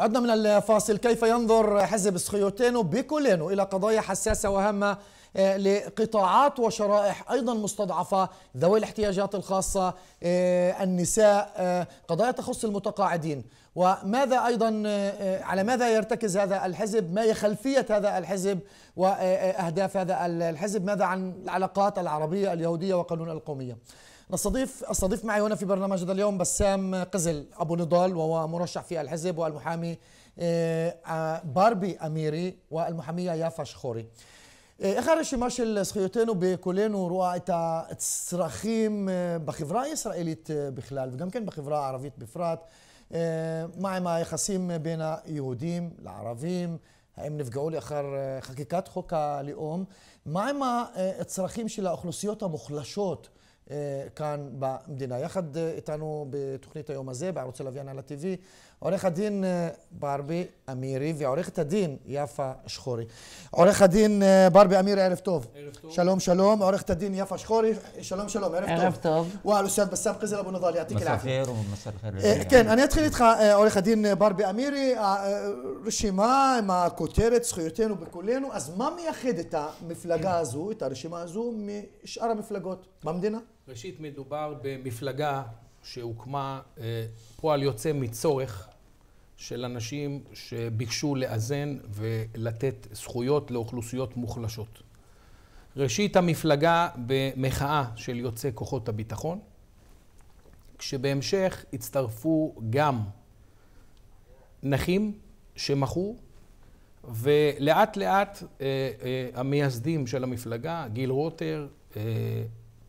عدنا من الفاصل كيف ينظر حزب سخيوتينو بكلينو إلى قضايا حساسة وهامة آه، لقطاعات وشرائح أيضا مستضعفة ذوي الاحتياجات الخاصة آه، النساء آه، قضايا تخص المتقاعدين وماذا أيضا على ماذا يرتكز هذا الحزب ما هي خلفية هذا الحزب وأهداف هذا الحزب ماذا عن العلاقات العربية اليهودية وقانون القومية نستضيف استضيف معي هنا في برنامج هذا اليوم بسام قزل ابو نضال وهو مرشح في الحزب والمحامي باربي اميري والمحاميه يافا شخوري. اخر אחרי שמשל זכויותינו בקולנו רואה את הצרכים בחברה הישראלית بخلال וגם كان בחברה הערבית بفرات مع ما يخصيم بين היהודים לערבים, האם נפגעו לאחר חקיקת חוק הלאום, מה עם הצרכים של האוכלוסיות המוחלשות אה, כאן במדינה. יחד אה, איתנו בתוכנית היום הזה, בערוץ הלוויין על ה-TV, עורך הדין אה, ברבי אמירי ועורכת הדין יפה שחורי. עורך הדין ברבי אמירי, ערב טוב. ערב טוב. שלום, שלום. עורכת הדין יפה שחורי, שלום, שלום, ערב, טוב. ערב טוב. וואל, אוסאד בסאב כזה אבו נבל, יעתיק אל-עפיה. כן, אני אתחיל איתך, עורך הדין ברבי אמירי, הרשימה עם הכותרת זכויותינו בכולנו, אז מה מייחד את המפלגה כן. הזו, את הרשימה הזו, משאר המפלגות במדינה? ראשית, מדובר במפלגה שהוקמה אה, פועל יוצא מצורך של אנשים שביקשו לאזן ולתת זכויות לאוכלוסיות מוחלשות. ראשית המפלגה במחאה של יוצא כוחות הביטחון, כשבהמשך הצטרפו גם נכים שמחו, ולאט לאט אה, אה, המייסדים של המפלגה, גיל רוטר, אה,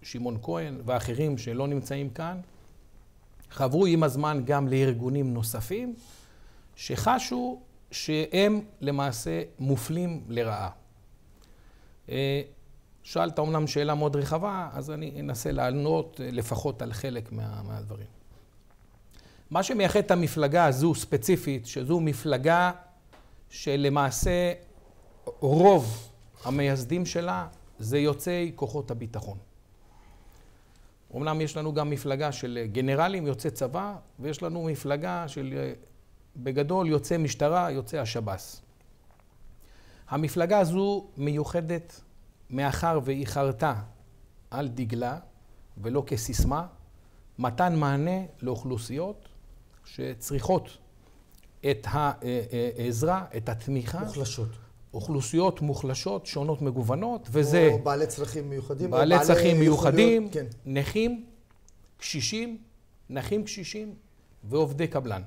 שמעון כהן ואחרים שלא נמצאים כאן, חברו עם הזמן גם לארגונים נוספים, שחשו שהם למעשה מופלים לרעה. אה, שאלת אומנם שאלה מאוד רחבה, אז אני אנסה לענות אה, לפחות על חלק מה, מהדברים. מה שמייחד את המפלגה הזו ספציפית, שזו מפלגה שלמעשה רוב המייסדים שלה זה יוצאי כוחות הביטחון. אומנם יש לנו גם מפלגה של אה, גנרלים יוצא צבא, ויש לנו מפלגה של, אה, בגדול, יוצא משטרה, יוצא השב"ס. המפלגה הזו מיוחדת מאחר והיא חרתה על דגלה, ולא כסיסמה, מתן מענה לאוכלוסיות שצריכות את העזרה, אה, את התמיכה. מוחלשות. אוכלוסיות מוחלשות, שונות, מגוונות, וזה... או בעלי צרכים מיוחדים. בעלי צרכים מיוחדים, כן. נכים, קשישים, נכים קשישים ועובדי קבלן.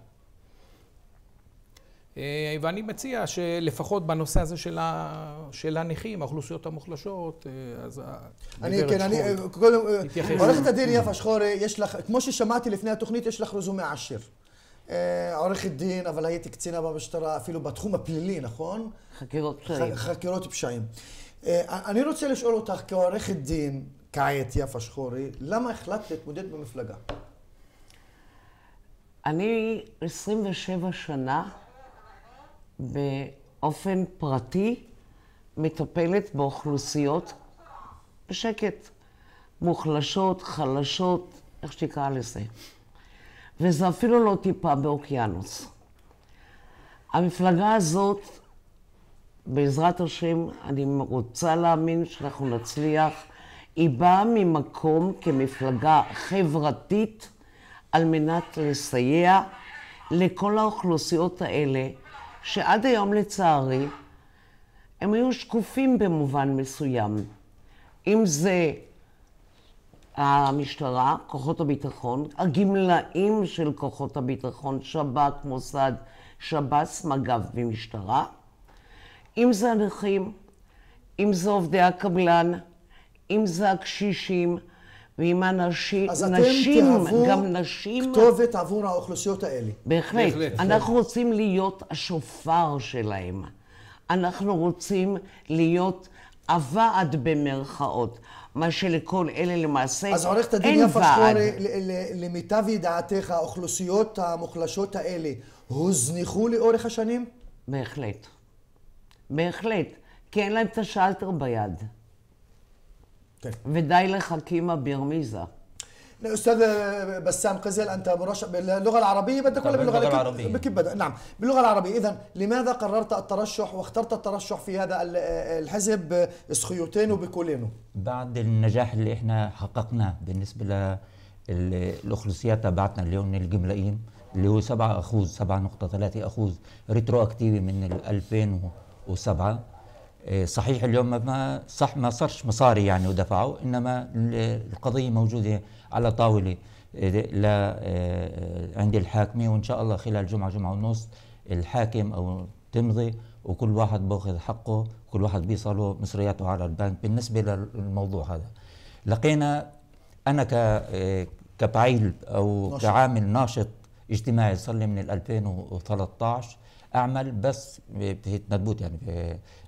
אה, ואני מציע שלפחות בנושא הזה של, ה, של הנכים, האוכלוסיות המוחלשות, אה, אז אה, אני, כן, שחור, אני, קודם, עורכת הדין יפה שחור, יש לך, כמו ששמעתי לפני התוכנית, יש לך רזומה עשיר. אה, עורכת דין, אבל הייתי קצינה במשטרה, אפילו בתחום הפלילי, נכון? חקירות פשעים. חקירות פשעים. אה, אני רוצה לשאול אותך, כעורכת דין, כעת יפה שחורי, למה החלטת להתמודד במפלגה? אני 27 שנה באופן פרטי מטפלת באוכלוסיות בשקט. מוחלשות, חלשות, איך שתקרא לזה. וזה אפילו לא טיפה באוקיינוס. המפלגה הזאת, בעזרת השם, אני רוצה להאמין שאנחנו נצליח. היא באה ממקום כמפלגה חברתית על מנת לסייע לכל האוכלוסיות האלה, שעד היום לצערי, הם היו שקופים במובן מסוים. אם זה המשטרה, כוחות הביטחון, הגמלאים של כוחות הביטחון, שב"כ, מוסד, שב"ס, מג"ב ומשטרה, אם זה הנכים, אם זה עובדי הקבלן, אם זה הקשישים, ואם הנשים, אז נשים, אתם גם נשים... כתובת עבור האוכלוסיות האלה. בהחלט. בהחלט כן. אנחנו בהחלט. רוצים להיות השופר שלהם. אנחנו רוצים להיות הוועד במרכאות. מה שלכל אלה למעשה אין ועד. אז עורכת הדין יפה שחורי, למיטב ידיעתך, האוכלוסיות המוחלשות האלה הוזנחו לאורך השנים? בהחלט. בהחלט. כי אין להם את השלטר ביד. כן. ודי לחכימה ברמיזה. استاذ بسام قزل انت مرشح باللغه العربيه بدك ولا باللغه العربيه بكيف بدأ نعم باللغه العربيه اذا لماذا قررت الترشح واخترت الترشح في هذا الحزب سخيوتين وبكولينو بعد النجاح اللي احنا حققناه بالنسبه للاخلصيات تبعتنا اللي هم الجملائيين اللي هو 7 اخوذ 7.3 اخوذ ريترو اكتيفي من 2007 إيه، صحيح اليوم ما صح ما صارش مصاري يعني ودفعوا انما القضيه موجوده على طاوله ل إيه، عند الحاكمه وان شاء الله خلال جمعه جمعه ونص الحاكم او تمضي وكل واحد باخذ حقه كل واحد بيصله مصرياته على البنك بالنسبه للموضوع هذا لقينا انا ك إيه، كبعيل او ناشط. كعامل ناشط اجتماعي صار لي من 2013 اعمل بس مدبوت يعني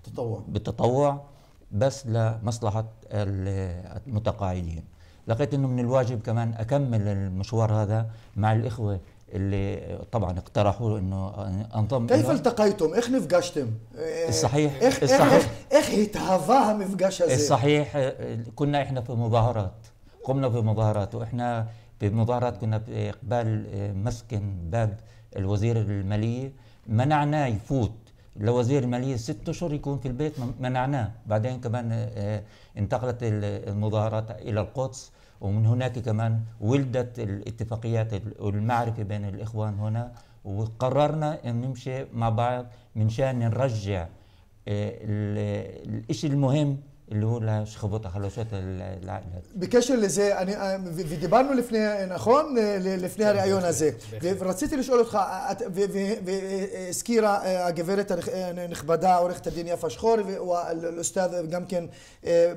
بالتطوع بالتطوع بس لمصلحه المتقاعدين لقيت انه من الواجب كمان اكمل المشوار هذا مع الاخوه اللي طبعا اقترحوا انه انضم كيف التقيتم؟ إيه، اخ نفقشتم؟ الصحيح اخ الصحيح اخ يتهافاها مفقشه الصحيح كنا احنا في مظاهرات قمنا في مظاهرات واحنا في مظاهرات كنا باقبال مسكن باب الوزير الماليه منعناه يفوت لوزير المالية ست أشهر يكون في البيت منعناه بعدين كمان آه، انتقلت المظاهرات إلى القدس ومن هناك كمان ولدت الاتفاقيات والمعرفة بين الإخوان هنا وقررنا أن نمشي مع بعض من شان نرجع آه، الشيء المهم אלו לשכבות החלשות בקשר לזה, אני, אה, ודיברנו לפני, נכון? לפני כן, הריאיון הזה. ורציתי לשאול אותך, והזכירה אה, הגברת אה, הנכבדה, עורכת הדין יפה שחור, והאוסתד גם כן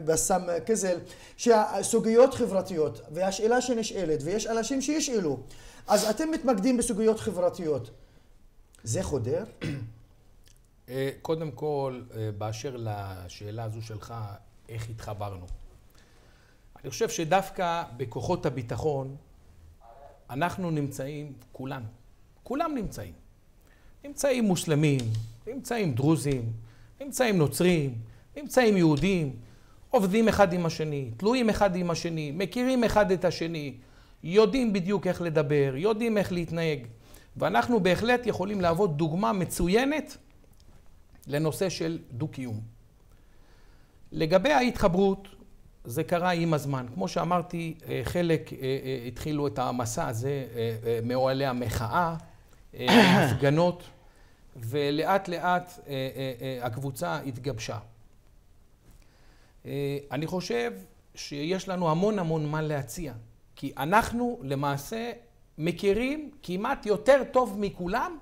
בסם קזל, שהסוגיות חברתיות, והשאלה שנשאלת, ויש אנשים שישאלו, אז אתם מתמקדים בסוגיות חברתיות. זה חודר? אה, קודם כל, אה, באשר לשאלה הזו שלך, איך התחברנו. אני חושב שדווקא בכוחות הביטחון, אנחנו נמצאים, כולנו, כולם נמצאים. נמצאים מוסלמים, נמצאים דרוזים, נמצאים נוצרים, נמצאים יהודים, עובדים אחד עם השני, תלויים אחד עם השני, מכירים אחד את השני, יודעים בדיוק איך לדבר, יודעים איך להתנהג, ואנחנו בהחלט יכולים להוות דוגמה מצוינת לנושא של דו-קיום. לגבי ההתחברות, זה קרה עם הזמן. כמו שאמרתי, אה, חלק אה, אה, התחילו את המסע הזה מאוהלי המחאה, הפגנות, ולאט לאט הקבוצה התגבשה. אני חושב שיש לנו המון המון מה להציע, כי אנחנו למעשה מכירים כמעט יותר טוב מכולם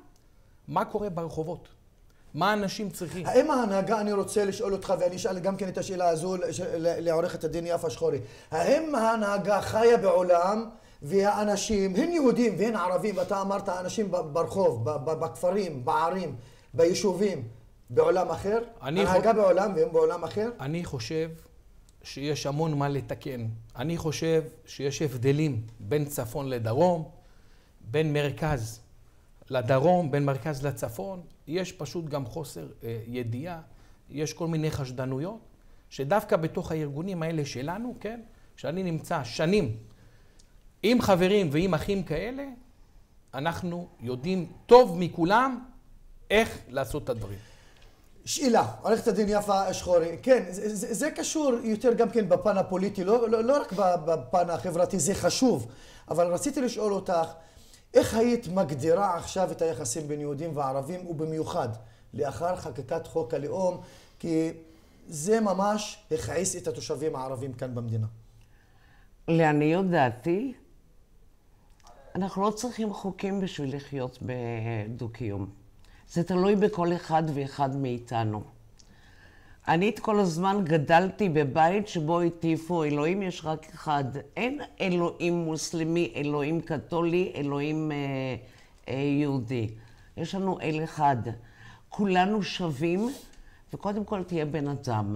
מה קורה ברחובות. מה אנשים צריכים? האם ההנהגה, אני רוצה לשאול אותך, ואני אשאל גם כן את השאלה הזו לעורכת הדין יפה שחורי, האם ההנהגה חיה בעולם והאנשים, הן יהודים והן ערבים, אתה אמרת אנשים ברחוב, בכפרים, בערים, ביישובים, בעולם אחר? הנהגה חו... בעולם והם בעולם אחר? אני חושב שיש המון מה לתקן. אני חושב שיש הבדלים בין צפון לדרום, בין מרכז לדרום, בין מרכז לצפון. יש פשוט גם חוסר אה, ידיעה, יש כל מיני חשדנויות, שדווקא בתוך הארגונים האלה שלנו, כן, שאני נמצא שנים עם חברים ועם אחים כאלה, אנחנו יודעים טוב מכולם איך לעשות את הדברים. שאלה, עורכת הדין יפה שחורי, כן, זה, זה, זה קשור יותר גם כן בפן הפוליטי, לא, לא, לא רק בפן החברתי, זה חשוב, אבל רציתי לשאול אותך, איך היית מגדירה עכשיו את היחסים בין יהודים וערבים, ובמיוחד לאחר חקיקת חוק הלאום, כי זה ממש הכעיס את התושבים הערבים כאן במדינה. לעניות דעתי, אנחנו לא צריכים חוקים בשביל לחיות בדו-קיום. זה תלוי בכל אחד ואחד מאיתנו. אני את כל הזמן גדלתי בבית שבו הטיפו, אלוהים יש רק אחד. אין אלוהים מוסלמי, אלוהים קתולי, אלוהים אה, אה, יהודי. יש לנו אל אחד. כולנו שווים, וקודם כל תהיה בן אדם.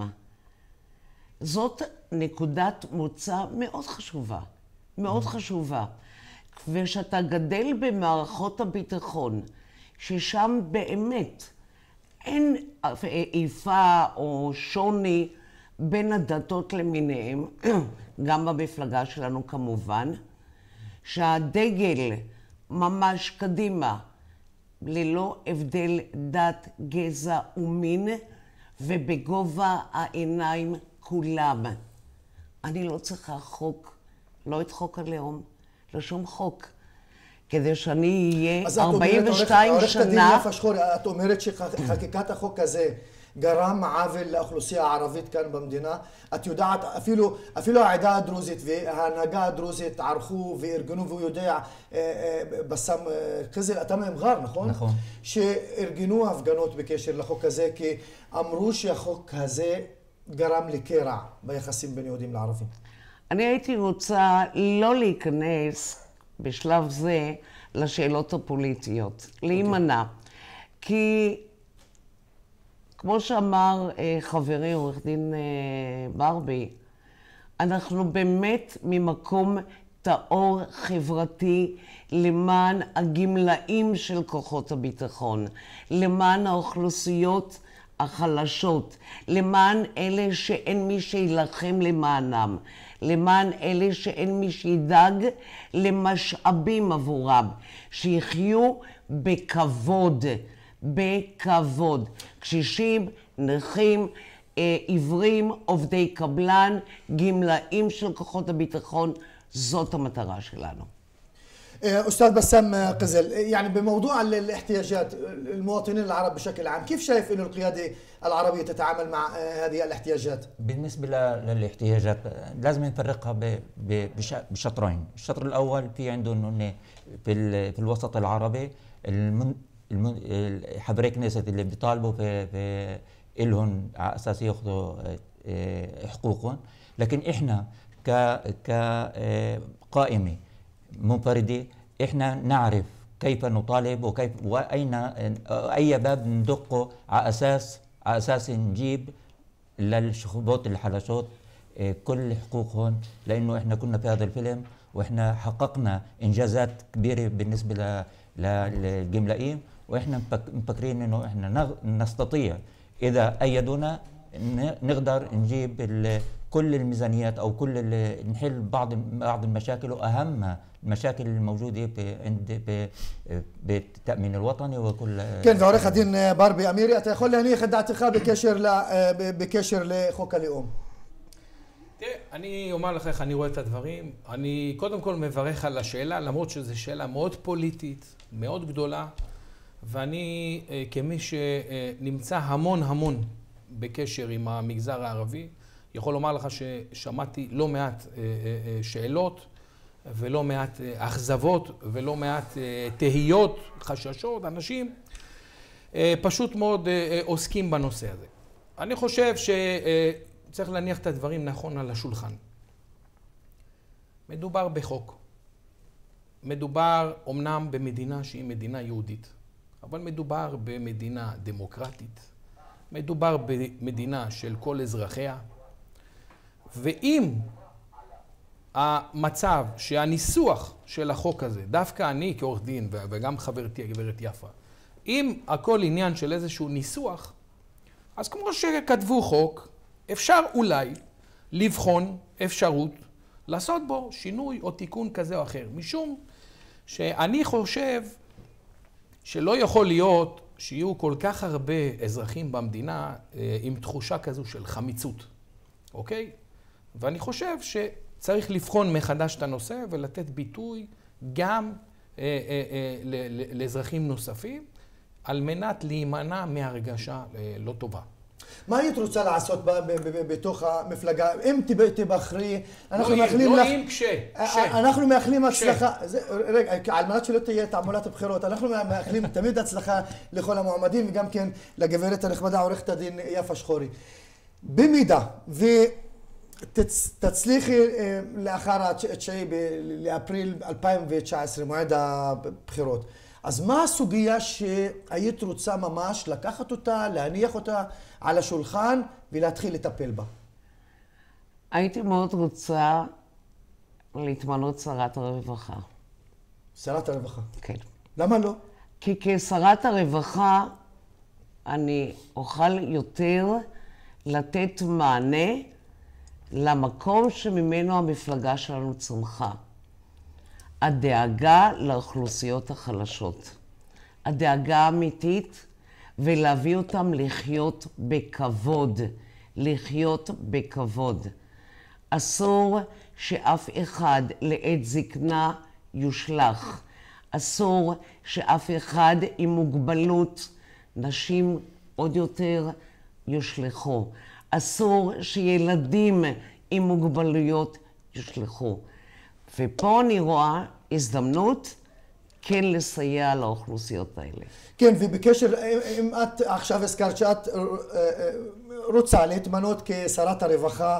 זאת נקודת מוצא מאוד חשובה. מאוד חשובה. וכשאתה גדל במערכות הביטחון, ששם באמת... אין אה, איפה או שוני בין הדתות למיניהם, גם במפלגה שלנו כמובן, שהדגל ממש קדימה, ללא הבדל דת, גזע ומין, ובגובה העיניים כולם. אני לא צריכה חוק, לא את חוק הלאום, לא שום חוק. כדי שאני אהיה 42 שנה... אז את אומרת, עורכת הדין יפה שחור, את אומרת שחקיקת החוק הזה גרם עוול לאוכלוסייה הערבית כאן במדינה. את יודעת, אפילו, אפילו העדה הדרוזית וההנהגה הדרוזית ערכו וארגנו, והוא יודע, אה, אה, בסם חזל, אה, אתה ממגר, נכון? נכון. שארגנו הפגנות בקשר לחוק הזה, כי אמרו שהחוק הזה גרם לקרע ביחסים בין יהודים לערבים. אני הייתי רוצה לא להיכנס בשלב זה לשאלות הפוליטיות. להימנע. כי כמו שאמר אה, חברי עורך דין אה, ברבי, אנחנו באמת ממקום טהור חברתי למען הגמלאים של כוחות הביטחון, למען האוכלוסיות החלשות, למען אלה שאין מי שיילחם למענם. למען אלה שאין מי שידאג למשאבים עבורם, שיחיו בכבוד, בכבוד. קשישים, נכים, אה, עיוורים, עובדי קבלן, גמלאים של כוחות הביטחון, זאת המטרה שלנו. استاذ بسام قزل يعني بموضوع الاحتياجات المواطنين العرب بشكل عام كيف شايف انه القياده العربية تتعامل مع آه، هذه الاحتياجات بالنسبة للاحتياجات لازم نفرقها بشطرين الشطر الأول في عندهم أنه في الوسط العربي المن حضرتك اللي بيطالبوا في, في إلهم على أساس ياخذوا آه، حقوقهم لكن إحنا ك كقائمة آه، منفردة إحنا نعرف كيف نطالب وكيف واين اي باب ندقه على اساس على اساس نجيب للشخبوط الحلشوط آه، كل حقوقهم لانه احنا كنا في هذا الفيلم واحنا حققنا انجازات كبيره بالنسبه للجملائيين واحنا مفكرين انه احنا نستطيع اذا ايدونا نقدر نجيب كل الميزانيات او كل نحل بعض بعض المشاكل واهم المشاكل الموجوده عند بالتامين الوطني وكل كان في دوري خدين باربي اميري تقول هني خد اعتقال بكشر ل بكشر لخوك הלאום אני אומר לך איך אני רואה את הדברים. אני קודם כל מברך על השאלה, למרות שזו שאלה מאוד פוליטית, מאוד גדולה, ואני, כמי שנמצא המון המון בקשר עם המגזר הערבי, יכול לומר לך ששמעתי לא מעט אה, אה, אה, שאלות ולא מעט אכזבות ולא מעט תהיות, חששות, אנשים פשוט מאוד עוסקים בנושא הזה. אני חושב שצריך להניח את הדברים נכון על השולחן. מדובר בחוק. מדובר אומנם במדינה שהיא מדינה יהודית, אבל מדובר במדינה דמוקרטית, מדובר במדינה של כל אזרחיה, ואם המצב שהניסוח של החוק הזה, דווקא אני כעורך דין וגם חברתי הגברת יפה, אם הכל עניין של איזשהו ניסוח, אז כמו שכתבו חוק, אפשר אולי לבחון אפשרות לעשות בו שינוי או תיקון כזה או אחר, משום שאני חושב שלא יכול להיות שיהיו כל כך הרבה אזרחים במדינה אה, עם תחושה כזו של חמיצות, אוקיי? ואני חושב שצריך לבחון מחדש את הנושא ולתת ביטוי גם אה, אה, אה, ל, ל, לאזרחים נוספים, על מנת להימנע מהרגשה אה, לא טובה. מה היית רוצה לעשות בתוך המפלגה? אם תבחרי, אנחנו לא מאחלים לא, לך... לא אם, כש... אה, אה, אנחנו מאחלים הצלחה... רגע, על מנת שלא תהיה תעמולת הבחירות, אנחנו מאחלים תמיד הצלחה לכל המועמדים, וגם כן לגברת הנכבדה עורכת הדין יפה שחורי. במידה, ו... תצליחי אה, לאחר ה-9 לאפריל 2019, מועד הבחירות. אז מה הסוגיה שהיית רוצה ממש לקחת אותה, להניח אותה על השולחן ולהתחיל לטפל בה? הייתי מאוד רוצה להתמנות שרת הרווחה. שרת הרווחה? כן. למה לא? כי כשרת הרווחה אני אוכל יותר לתת מענה למקום שממנו המפלגה שלנו צמחה. הדאגה לאוכלוסיות החלשות. הדאגה האמיתית ולהביא אותם לחיות בכבוד. לחיות בכבוד. אסור שאף אחד לעת זקנה יושלך. אסור שאף אחד עם מוגבלות, נשים עוד יותר, יושלכו. אסור שילדים עם מוגבלויות יושלכו. ופה אני רואה הזדמנות כן לסייע לאוכלוסיות האלה. כן, ובקשר, אם את עכשיו הזכרת שאת אה, אה, רוצה להתמנות כשרת הרווחה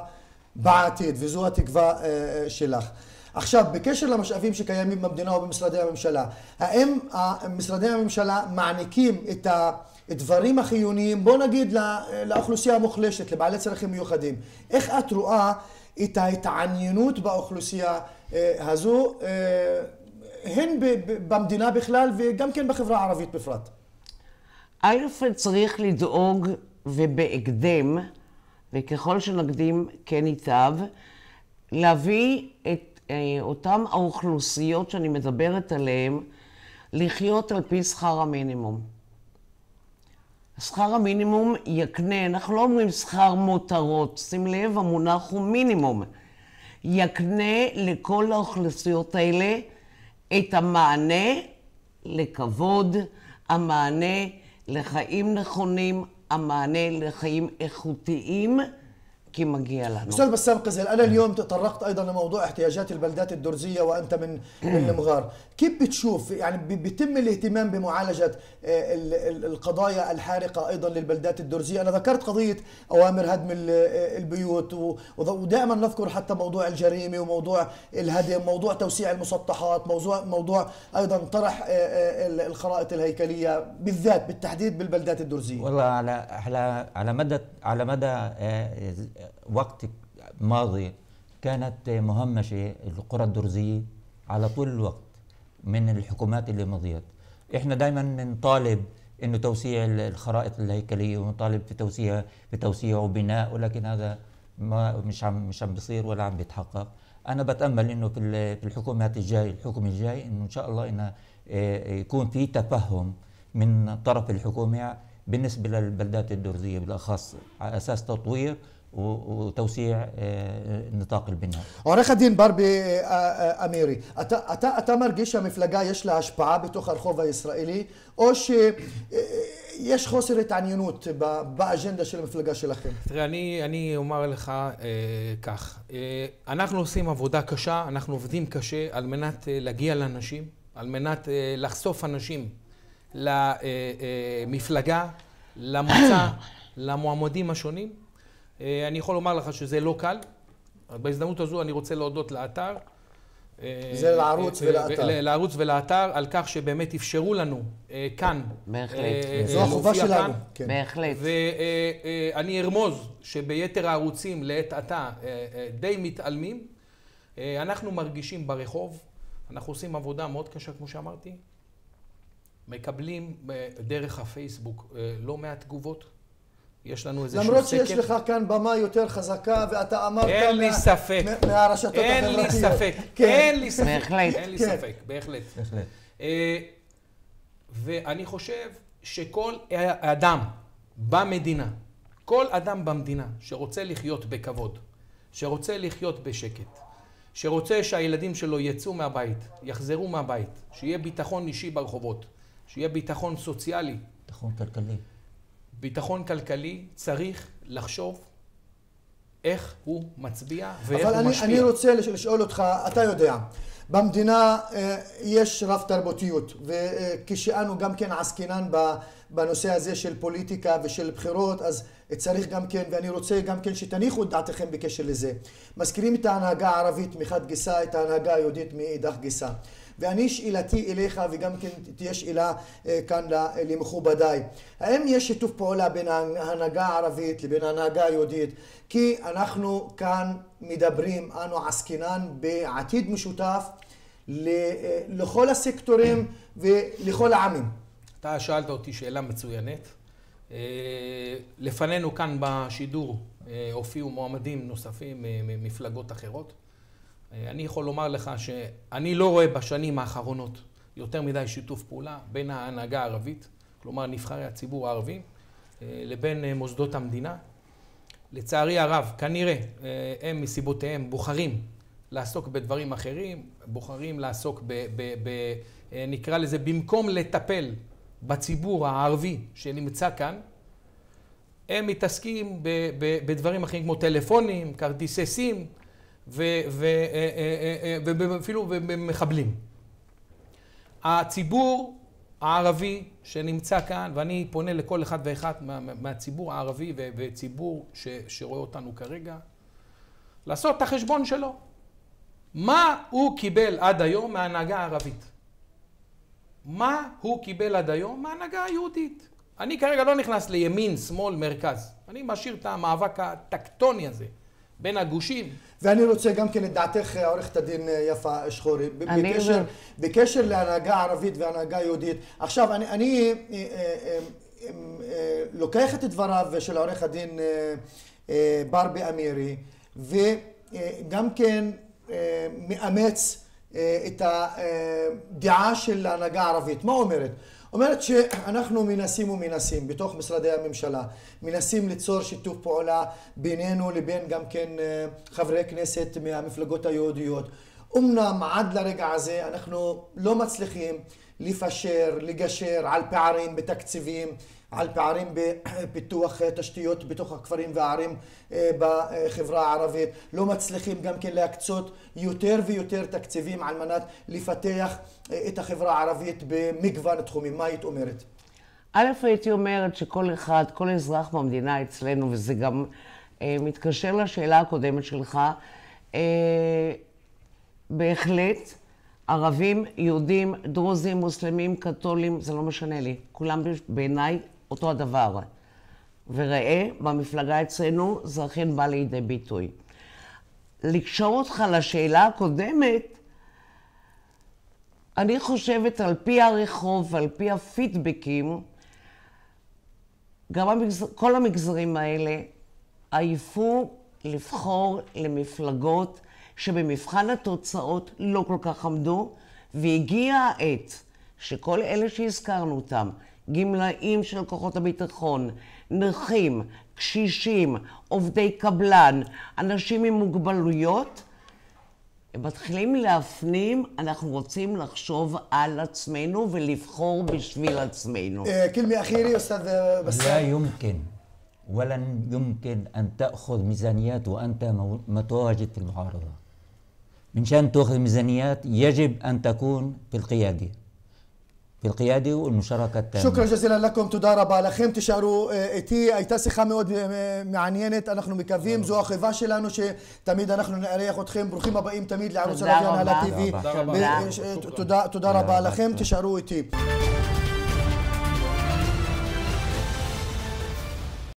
בעתיד, וזו התקווה אה, שלך. עכשיו, בקשר למשאבים שקיימים במדינה ובמשרדי הממשלה, האם משרדי הממשלה מעניקים את ה... דברים החיוניים, בוא נגיד לאוכלוסייה המוחלשת, לבעלי צרכים מיוחדים, איך את רואה את ההתעניינות באוכלוסייה אה, הזו, אה, הן במדינה בכלל וגם כן בחברה הערבית בפרט? א', צריך לדאוג ובהקדם, וככל שנקדים כן ייטב, להביא את אה, אותן האוכלוסיות שאני מדברת עליהן לחיות על פי שכר המינימום. שכר המינימום יקנה, אנחנו לא אומרים שכר מותרות, שים לב, המונח הוא מינימום. יקנה לכל האוכלוסיות האלה את המענה לכבוד, המענה לחיים נכונים, המענה לחיים איכותיים. כי مجيء لنا استاذ بسام قزل انا اليوم تطرقت ايضا لموضوع احتياجات البلدات الدرزيه وانت من من المغار كيف بتشوف يعني بيتم الاهتمام بمعالجة آه، القضايا الحارقة أيضا للبلدات الدرزية أنا ذكرت قضية أوامر هدم آه، البيوت ودائما نذكر حتى موضوع الجريمة وموضوع الهدم موضوع توسيع المسطحات موضوع, موضوع أيضا طرح آه، الخرائط الهيكلية بالذات بالتحديد بالبلدات الدرزية والله على على على مدى على مدى وقت ماضي كانت مهمشة القرى الدرزية على طول الوقت من الحكومات اللي مضيت احنا دائما بنطالب انه توسيع الخرائط الهيكليه ونطالب في توسيع في توسيع وبناء ولكن هذا ما مش عم مش عم بيصير ولا عم بيتحقق انا بتامل انه في في الحكومات الجاي الحكم الجاي انه ان شاء الله انه آه، يكون في تفهم من طرف الحكومه بالنسبه للبلدات الدرزيه بالاخص على اساس تطوير وتوسيع نطاق البناء. עורך الدين باربي أميري أتا أتا مرجيش מרגיש שהמפלגה יש לה השפעה בתוך הרחוב הישראלי, או שיש אה, אה, חוסר התעניינות באג'נדה של המפלגה שלכם? תראה, אני, אני אומר לך אה, כך, אה, אנחנו עושים עבודה קשה, אנחנו עובדים קשה על מנת אה, להגיע לאנשים, על מנת אה, לחשוף אנשים למפלגה, אה, למוצא, למועמדים השונים. אה, אני יכול לומר לך שזה לא קל. בהזדמנות הזו אני רוצה להודות לאתר. אה, זה לערוץ אה, ולאתר. לערוץ ולאתר, על כך שבאמת אפשרו לנו כאן. בהחלט. זו החובה שלנו. כן. בהחלט. ואני ארמוז שביתר הערוצים לעת עתה די מתעלמים. אנחנו מרגישים ברחוב, אנחנו עושים עבודה מאוד קשה, כמו שאמרתי. מקבלים דרך הפייסבוק לא מעט תגובות. יש לנו איזשהו סקר. למרות שיש לך כאן במה יותר חזקה, ואתה אמרת... אין לי ספק. מהרשתות החברתיות. אין לי ספק. כן. אין לי ספק. בהחלט. אין לי כן. ספק, בהחלט. אה, ואני חושב שכל אדם במדינה, כל אדם במדינה שרוצה לחיות בכבוד, שרוצה לחיות בשקט, שרוצה שהילדים שלו יצאו מהבית, יחזרו מהבית, שיהיה ביטחון אישי ברחובות, שיהיה ביטחון סוציאלי. ביטחון כלכלי. ביטחון כלכלי צריך לחשוב איך הוא מצביע ואיך הוא משפיע. אבל אני, אני רוצה לשאול אותך, אתה יודע, במדינה אה, יש רב תרבותיות, וכשאנו גם כן עסקינן בנושא הזה של פוליטיקה ושל בחירות, אז צריך גם כן, ואני רוצה גם כן שתניחו את דעתכם בקשר לזה. מזכירים את ההנהגה הערבית מחד גיסא, את ההנהגה היהודית מאידך גיסא. ואני שאלתי אליך, וגם כן תהיה שאלה אה, כאן למכובדיי. האם יש שיתוף פעולה בין ההנהגה הערבית לבין ההנהגה היהודית? כי אנחנו כאן מדברים, אנו עסקינן בעתיד משותף אה, לכל הסקטורים ולכל העמים. אתה שאלת אותי שאלה מצוינת. אה, לפנינו כאן בשידור הופיעו מועמדים נוספים ממפלגות אחרות. אה, אני יכול לומר לך שאני לא רואה בשנים האחרונות יותר מדי שיתוף פעולה בין ההנהגה הערבית, כלומר נבחרי הציבור הערבי, אה, לבין אה, מוסדות המדינה. לצערי הרב, כנראה הם מסיבותיהם בוחרים לעסוק בדברים אחרים, בוחרים לעסוק ב... ב, ב נקרא לזה, במקום לטפל בציבור הערבי שנמצא כאן, הם מתעסקים ב, ב, בדברים אחרים כמו טלפונים, כרטיסי סים, ואפילו אה, אה, אה, במחבלים. הציבור הערבי שנמצא כאן, ואני פונה לכל אחד ואחת מה, מהציבור הערבי וציבור שרואה אותנו כרגע, לעשות את החשבון שלו. מה הוא קיבל עד היום מההנהגה הערבית? מה הוא קיבל עד היום מההנהגה היהודית? אני כרגע לא נכנס לימין, שמאל, מרכז. אני משאיר את המאבק הטקטוני הזה בין הגושים. ואני רוצה גם כן את דעתך, עורכת הדין אה, יפה שחורי, בקשר, ו... בקשר להנהגה הערבית והנהגה היהודית. עכשיו, אני, אני אה, אה, אה, אה, אה לוקח את דבריו של עורך הדין אה, אה, ברבי אמירי, וגם אה, כן אה, מאמץ אה, את הדעה אה, של ההנהגה הערבית. מה אומרת? אומרת שאנחנו מנסים ומנסים בתוך משרדי הממשלה, מנסים ליצור שיתוף פעולה בינינו לבין גם כן אה, חברי כנסת מהמפלגות היהודיות. אמנם עד לרגע הזה אנחנו לא מצליחים לפשר, לגשר על פערים בתקציבים, על פערים בפיתוח תשתיות בתוך הכפרים והערים אה, בחברה הערבית. לא מצליחים גם כן להקצות יותר ויותר תקציבים על מנת לפתח את החברה הערבית במגוון תחומים. מה היית אומרת? א', הייתי אומרת שכל אחד, כל אזרח במדינה אצלנו, וזה גם אה, מתקשר לשאלה הקודמת שלך, אה, בהחלט ערבים, יהודים, דרוזים, מוסלמים, קתולים, זה לא משנה לי. כולם בעיניי אותו הדבר. וראה, במפלגה אצלנו זה אכן בא לידי ביטוי. לקשור אותך לשאלה הקודמת, אני חושבת על פי הרחוב, על פי הפידבקים, גם המגזר, כל המגזרים האלה עייפו לבחור למפלגות שבמבחן התוצאות לא כל כך עמדו, והגיעה העת שכל אלה שהזכרנו אותם, גמלאים של כוחות הביטחון, נכים, קשישים, עובדי קבלן, אנשים עם מוגבלויות, מתחילים להפנים, אנחנו רוצים לחשוב על עצמנו ולבחור בשביל עצמנו. كلمة أخيرة أستاذ بسام لا يمكن ولن يمكن أن تأخذ ميزانيات وأنت متواجد في المعارضة من شأن تأخذ ميزانيات يجب أن تكون في القيادة بالقيادة والمشاركة التامة شكرا جزيلا لكم تدار ربا לכם תישארו איתי, הייתה שיחה מאוד מעניינת, אנחנו מקווים, זו החברה שלנו שתמיד אנחנו נארח אתכם, ברוכים הבאים תמיד לערוץ הלוויין על ה-TV, תודה רבה לכם, תישארו איתי.